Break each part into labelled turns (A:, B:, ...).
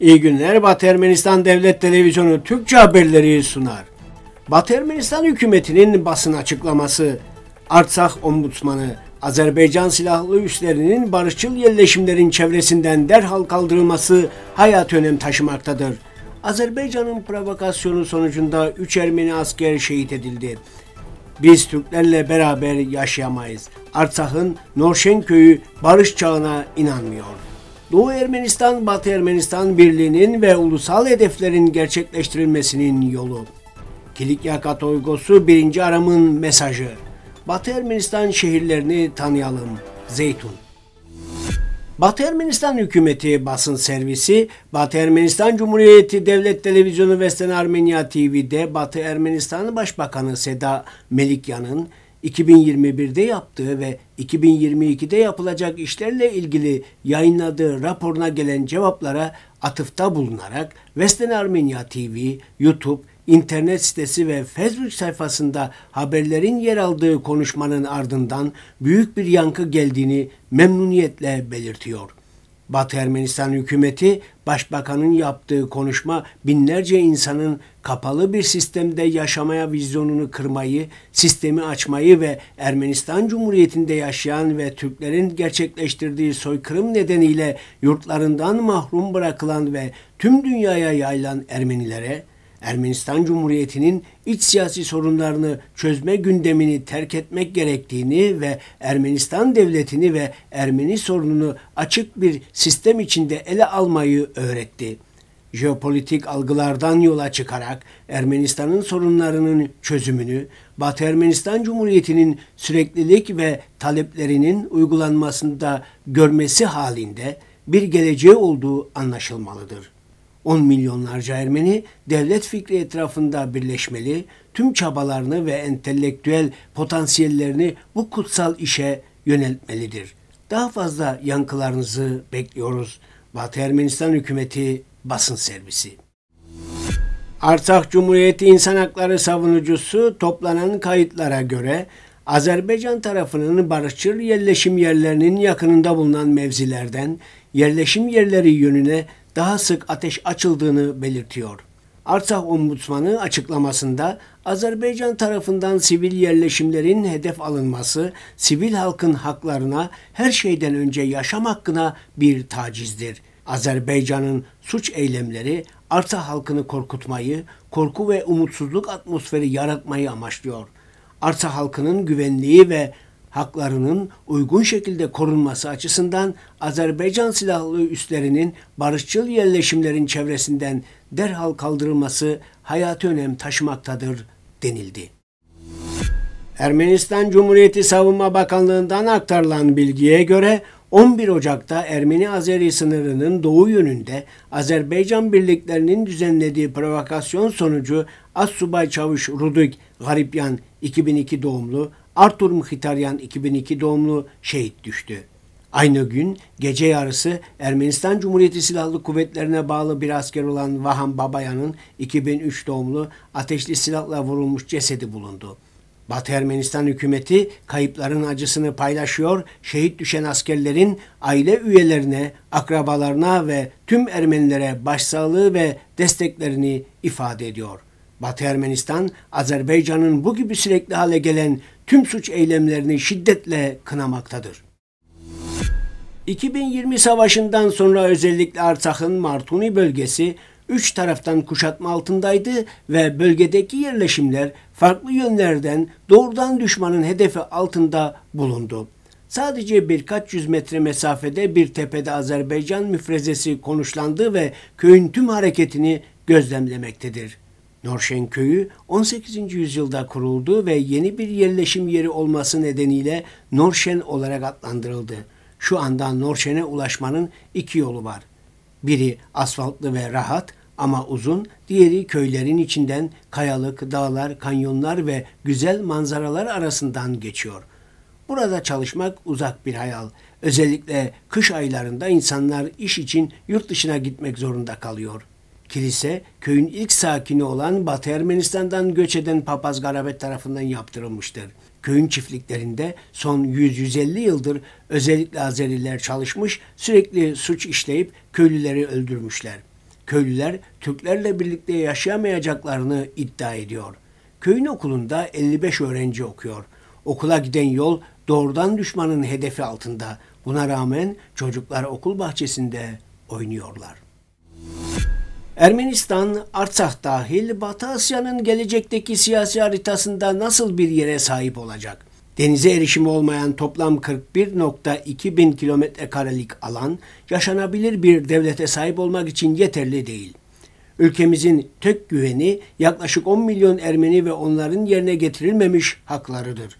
A: İyi günler Batı Ermenistan Devlet Televizyonu Türkçe haberleri sunar. Batı Ermenistan hükümetinin basın açıklaması, Artsakh Ombudsmanı, Azerbaycan silahlı üslerinin barışçıl yerleşimlerin çevresinden derhal kaldırılması hayat önem taşımaktadır. Azerbaycan'ın provokasyonu sonucunda 3 Ermeni asker şehit edildi. Biz Türklerle beraber yaşayamayız. Artsakh'ın Norşen köyü barış çağına inanmıyor. Doğu Ermenistan Batı Ermenistan Birliği'nin ve ulusal hedeflerin gerçekleştirilmesinin yolu. Kilikya Katolikos'u 1. Aram'ın mesajı. Batı Ermenistan şehirlerini tanıyalım. Zeytun. Batı Ermenistan hükümeti basın servisi, Batı Ermenistan Cumhuriyeti Devlet Televizyonu Vesten Armenia TV'de Batı Ermenistan Başbakanı Seda Melikyan'ın 2021'de yaptığı ve 2022'de yapılacak işlerle ilgili yayınladığı raporuna gelen cevaplara atıfta bulunarak Western Armenia TV, YouTube, internet sitesi ve Facebook sayfasında haberlerin yer aldığı konuşmanın ardından büyük bir yankı geldiğini memnuniyetle belirtiyor. Batı Ermenistan hükümeti başbakanın yaptığı konuşma binlerce insanın kapalı bir sistemde yaşamaya vizyonunu kırmayı, sistemi açmayı ve Ermenistan Cumhuriyeti'nde yaşayan ve Türklerin gerçekleştirdiği soykırım nedeniyle yurtlarından mahrum bırakılan ve tüm dünyaya yayılan Ermenilere Ermenistan Cumhuriyeti'nin iç siyasi sorunlarını çözme gündemini terk etmek gerektiğini ve Ermenistan devletini ve Ermeni sorununu açık bir sistem içinde ele almayı öğretti. Jeopolitik algılardan yola çıkarak Ermenistan'ın sorunlarının çözümünü, Batı Ermenistan Cumhuriyeti'nin süreklilik ve taleplerinin uygulanmasında görmesi halinde bir geleceği olduğu anlaşılmalıdır. 10 milyonlarca Ermeni devlet fikri etrafında birleşmeli, tüm çabalarını ve entelektüel potansiyellerini bu kutsal işe yöneltmelidir. Daha fazla yankılarınızı bekliyoruz. Batı Ermenistan Hükümeti Basın Servisi. Arsak Cumhuriyeti İnsan Hakları Savunucusu toplanan kayıtlara göre Azerbaycan tarafının barışçıl yerleşim yerlerinin yakınında bulunan mevzilerden yerleşim yerleri yönüne daha sık ateş açıldığını belirtiyor. Artsakh Ombudsmanı açıklamasında Azerbaycan tarafından sivil yerleşimlerin hedef alınması, sivil halkın haklarına, her şeyden önce yaşam hakkına bir tacizdir. Azerbaycan'ın suç eylemleri Artsakh halkını korkutmayı, korku ve umutsuzluk atmosferi yaratmayı amaçlıyor. Artsakh halkının güvenliği ve haklarının uygun şekilde korunması açısından Azerbaycan silahlı üslerinin barışçıl yerleşimlerin çevresinden derhal kaldırılması hayati önem taşımaktadır denildi. Ermenistan Cumhuriyeti Savunma Bakanlığı'ndan aktarılan bilgiye göre 11 Ocak'ta Ermeni-Azeri sınırının doğu yönünde Azerbaycan birliklerinin düzenlediği provokasyon sonucu Assubay Çavuş Rudik Garipyan 2002 doğumlu Arthur Mkhitaryan 2002 doğumlu şehit düştü. Aynı gün gece yarısı Ermenistan Cumhuriyeti Silahlı Kuvvetlerine bağlı bir asker olan Vahan Babayan'ın 2003 doğumlu ateşli silahla vurulmuş cesedi bulundu. Batı Ermenistan hükümeti kayıpların acısını paylaşıyor, şehit düşen askerlerin aile üyelerine, akrabalarına ve tüm Ermenilere başsağlığı ve desteklerini ifade ediyor. Batı Ermenistan, Azerbaycan'ın bu gibi sürekli hale gelen tüm suç eylemlerini şiddetle kınamaktadır. 2020 savaşından sonra özellikle Artsakh'ın Martuni bölgesi üç taraftan kuşatma altındaydı ve bölgedeki yerleşimler farklı yönlerden doğrudan düşmanın hedefi altında bulundu. Sadece birkaç yüz metre mesafede bir tepede Azerbaycan müfrezesi konuşlandı ve köyün tüm hareketini gözlemlemektedir. Köyü 18. yüzyılda kuruldu ve yeni bir yerleşim yeri olması nedeniyle Norşen olarak adlandırıldı. Şu anda Norşen'e ulaşmanın iki yolu var. Biri asfaltlı ve rahat ama uzun, diğeri köylerin içinden kayalık, dağlar, kanyonlar ve güzel manzaralar arasından geçiyor. Burada çalışmak uzak bir hayal. Özellikle kış aylarında insanlar iş için yurt dışına gitmek zorunda kalıyor.'' Kilise köyün ilk sakini olan Batı Ermenistan'dan göç eden Papaz Garabet tarafından yaptırılmıştır. Köyün çiftliklerinde son 100-150 yıldır özellikle Azeriler çalışmış, sürekli suç işleyip köylüleri öldürmüşler. Köylüler Türklerle birlikte yaşayamayacaklarını iddia ediyor. Köyün okulunda 55 öğrenci okuyor. Okula giden yol doğrudan düşmanın hedefi altında. Buna rağmen çocuklar okul bahçesinde oynuyorlar. Ermenistan, Artsakh dahil Batı Asya'nın gelecekteki siyasi haritasında nasıl bir yere sahip olacak? Denize erişimi olmayan toplam 41.2 bin kilometre karelik alan yaşanabilir bir devlete sahip olmak için yeterli değil. Ülkemizin tek güveni yaklaşık 10 milyon Ermeni ve onların yerine getirilmemiş haklarıdır.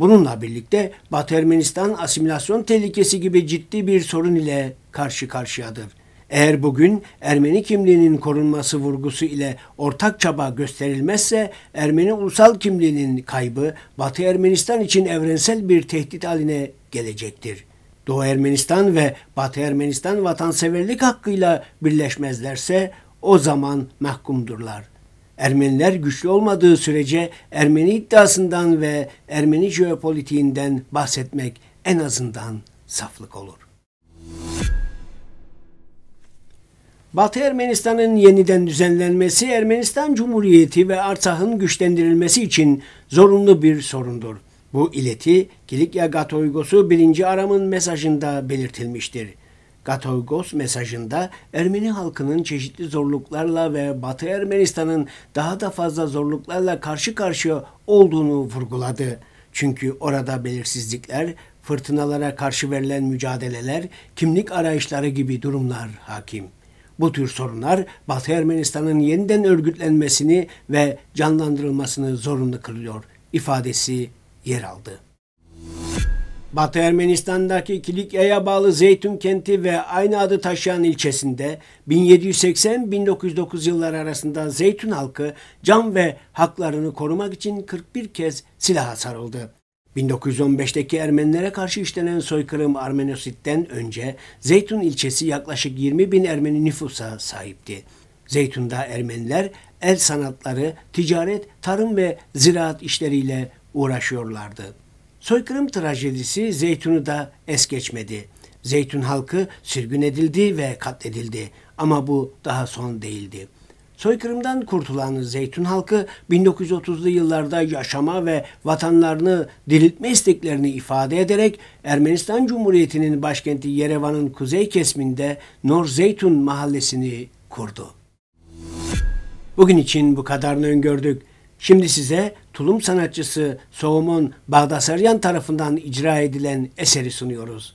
A: Bununla birlikte Batı Ermenistan asimilasyon tehlikesi gibi ciddi bir sorun ile karşı karşıyadır.'' Eğer bugün Ermeni kimliğinin korunması vurgusu ile ortak çaba gösterilmezse Ermeni ulusal kimliğinin kaybı Batı Ermenistan için evrensel bir tehdit haline gelecektir. Doğu Ermenistan ve Batı Ermenistan vatanseverlik hakkıyla birleşmezlerse o zaman mahkumdurlar. Ermeniler güçlü olmadığı sürece Ermeni iddiasından ve Ermeni jeopolitiğinden bahsetmek en azından saflık olur. Batı Ermenistan'ın yeniden düzenlenmesi Ermenistan Cumhuriyeti ve Artsakh'ın güçlendirilmesi için zorunlu bir sorundur. Bu ileti Kilikya Gatoygosu 1. Aram'ın mesajında belirtilmiştir. Gatoygos mesajında Ermeni halkının çeşitli zorluklarla ve Batı Ermenistan'ın daha da fazla zorluklarla karşı karşıya olduğunu vurguladı. Çünkü orada belirsizlikler, fırtınalara karşı verilen mücadeleler, kimlik arayışları gibi durumlar hakim. Bu tür sorunlar Batı Ermenistan'ın yeniden örgütlenmesini ve canlandırılmasını zorunlu kılıyor ifadesi yer aldı. Batı Ermenistan'daki Kilikya'ya bağlı Zeytun kenti ve aynı adı taşıyan ilçesinde 1780-1909 yılları arasında Zeytun halkı can ve haklarını korumak için 41 kez silaha sarıldı. 1915'teki Ermenilere karşı işlenen soykırım Armenosit'ten önce Zeytun ilçesi yaklaşık 20 bin Ermeni nüfusa sahipti. Zeytun'da Ermeniler el sanatları, ticaret, tarım ve ziraat işleriyle uğraşıyorlardı. Soykırım trajedisi Zeytun'u da es geçmedi. Zeytun halkı sürgün edildi ve katledildi ama bu daha son değildi. Soykırımdan kurtulan Zeytun halkı 1930'lu yıllarda yaşama ve vatanlarını diriltme isteklerini ifade ederek Ermenistan Cumhuriyeti'nin başkenti Yerevan'ın kuzey kesiminde Nor Zeytun mahallesini kurdu. Bugün için bu kadarını öngördük. Şimdi size tulum sanatçısı Soğumun Bağdasaryan tarafından icra edilen eseri sunuyoruz.